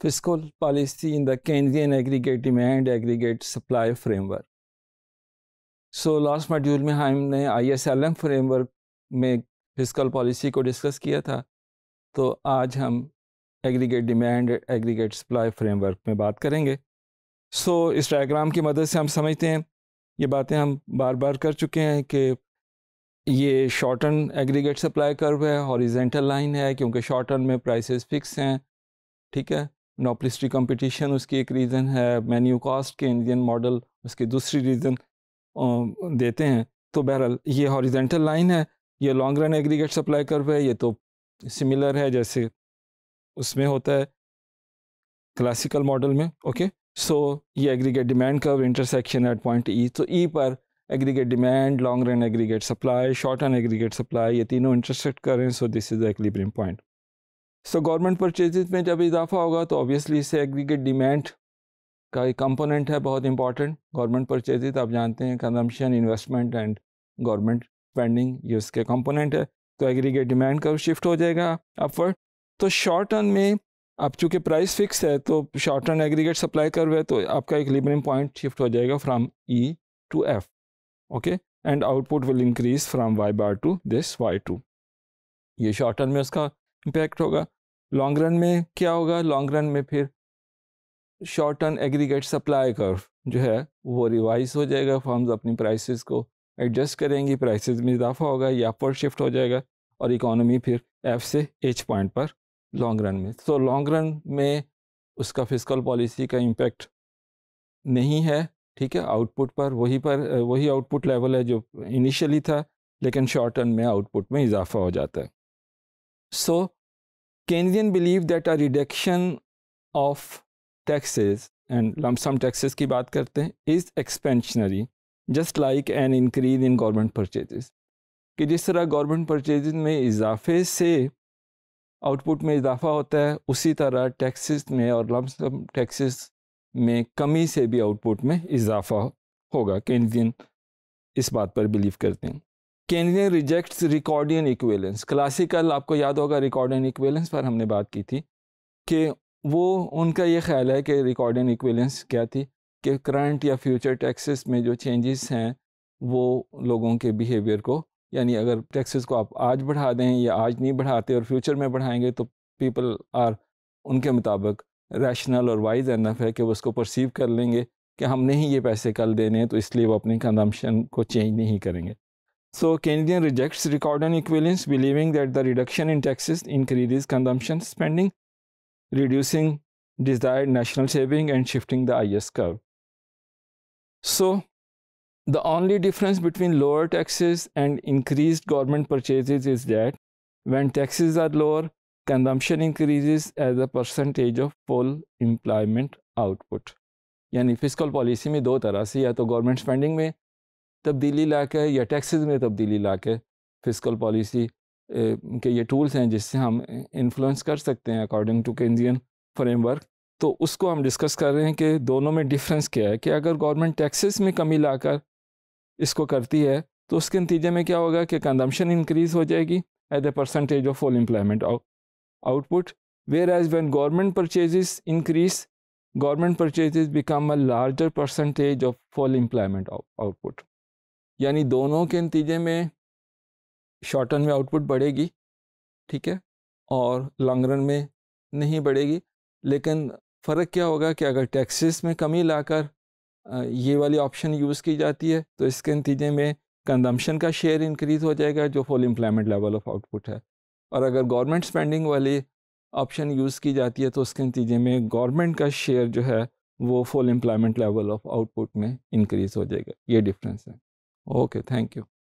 fiscal policy in the Keynesian aggregate demand aggregate supply framework. So last module में हमने I S L M framework में physical policy को discuss किया था तो आज हम aggregate demand aggregate supply framework में बात करेंगे सो so, इस डायग्राम की मदद से हम समझते हैं ये बातें हम बार बार कर चुके हैं कि ये short turn aggregate supply curve है हॉरिजेंटल लाइन है क्योंकि शॉर्ट टर्न में प्राइसेस फिक्स हैं ठीक है नोपलिस्ट्री कंपटीशन उसकी एक रीज़न है मेन्यू कॉस्ट के इंडियन मॉडल उसकी दूसरी रीज़न देते हैं तो बहरहाल ये हॉरिजेंटल लाइन है ये long run aggregate supply curve है ये तो सिमिलर है जैसे उसमें होता है क्लासिकल मॉडल में ओके सो so, ये aggregate demand curve intersection at point E तो ई पर aggregate demand long run aggregate supply short run aggregate supply ये तीनों इंटरसेक्ट कर रहे हैं so this is the equilibrium point so government purchase में जब इजाफा होगा तो ऑब्वियसली इससे एग्रीगेट डिमांड का एक कंपोनेंट है बहुत इंपॉर्टेंट गवर्नमेंट परचेजेज आप जानते हैं consumption investment and government spending ये उसके कंपोनेंट है तो एग्रीगेट डिमांड का शिफ्ट हो जाएगा अपवर्ड तो शॉर्ट टर्म में अब चूँकि प्राइस फिक्स है तो शॉर्ट टर्म एग्रीगेट सप्लाई कर हुए तो आपका एक लिबरिंग पॉइंट शिफ्ट हो जाएगा from E to F okay and output will increase from Y bar to this Y two ये शॉर्ट टर्म में उसका इम्पैक्ट होगा लॉन्ग रन में क्या होगा लॉन्ग रन में फिर short turn aggregate supply curve जो है वो रिवाइज हो जाएगा फॉर्म्स अपनी प्राइसेस को एडजस्ट करेंगी प्राइसेस में इजाफा होगा या अपवर्ड शिफ्ट हो जाएगा और इकोनॉमी फिर एफ से एच पॉइंट पर लॉन्ग रन में सो लॉन्ग रन में उसका फिजिकल पॉलिसी का इम्पेक्ट नहीं है ठीक है आउटपुट पर वही पर वही आउटपुट लेवल है जो इनिशियली था लेकिन शॉर्ट टर्न में आउटपुट में इजाफा हो जाता है सो so, Keynesian believe that a reduction of taxes and lump sum taxes की बात करते हैं is expansionary just like an increase in government purchases कि जिस तरह government purchases में इजाफे से आउटपुट में इजाफा होता है उसी तरह टैक्सेस में और लम्ब सम टैक्सेस में कमी से भी आउटपुट में इजाफा होगा केंद्रियन इस बात पर बिलीव करते हैं केन्या रिजेक्ट्स रिकॉर्डियन इक्वेलेंस क्लासिकल आपको याद होगा रिकॉर्डियन इक्वेलेंस पर हमने बात की थी कि वो उनका ये ख्याल है कि रिकॉर्डियन इक्वेलेंस क्या थी कि करंट या फ्यूचर टैक्सेस में जो चेंजेस हैं वो लोगों के बिहेवियर को यानी अगर टैक्सेस को आप आज बढ़ा दें या आज नहीं बढ़ाते और फ्यूचर में बढ़ाएंगे तो पीपल आर उनके मुताबिक रैशनल और वाइज एनफ है कि वो उसको परसीव कर लेंगे कि हमने ही ये पैसे कल देने हैं तो इसलिए वो अपने कंजम्पशन को चेंज नहीं करेंगे So Keynesian rejects Ricardan equivalence, believing that the reduction in taxes increases consumption spending, reducing desired national saving and shifting the IS curve. So the only difference between lower taxes and increased government purchases is that when taxes are lower, consumption increases as a percentage of full employment output. यानी fiscal policy में दो तरह से या तो government spending में तब्दीली ला के या टैक्सेस में तब्दीली ला के फिजिकल पॉलिसी के ये टूल्स हैं जिससे हम इन्फ्लुएंस कर सकते हैं अकॉर्डिंग टू केंद्रियन फ्रेमवर्क तो उसको हम डिस्कस कर रहे हैं कि दोनों में डिफरेंस क्या है कि अगर गवर्नमेंट टैक्सेस में कमी लाकर इसको करती है तो उसके नतीजे में क्या होगा कि कंजम्पशन इंक्रीज़ हो जाएगी at the percentage of full employment output whereas when government purchases increase government purchases become a larger percentage of full employment output यानी दोनों के नतीजे में शॉर्ट रन में आउटपुट बढ़ेगी ठीक है और लॉन्ग रन में नहीं बढ़ेगी लेकिन फ़र्क क्या होगा कि अगर टैक्सेस में कमी लाकर ये वाली ऑप्शन यूज़ की जाती है तो इसके नतीजे में कंजम्पशन का शेयर इंक्रीज़ हो जाएगा जो full employment level of output है और अगर गवर्नमेंट स्पेंडिंग वाली ऑप्शन यूज़ की जाती है तो उसके नतीजे में गवर्नमेंट का शेयर जो है वो full employment level of output में इंक्रीज़ हो जाएगा ये डिफरेंस है Okay, thank you.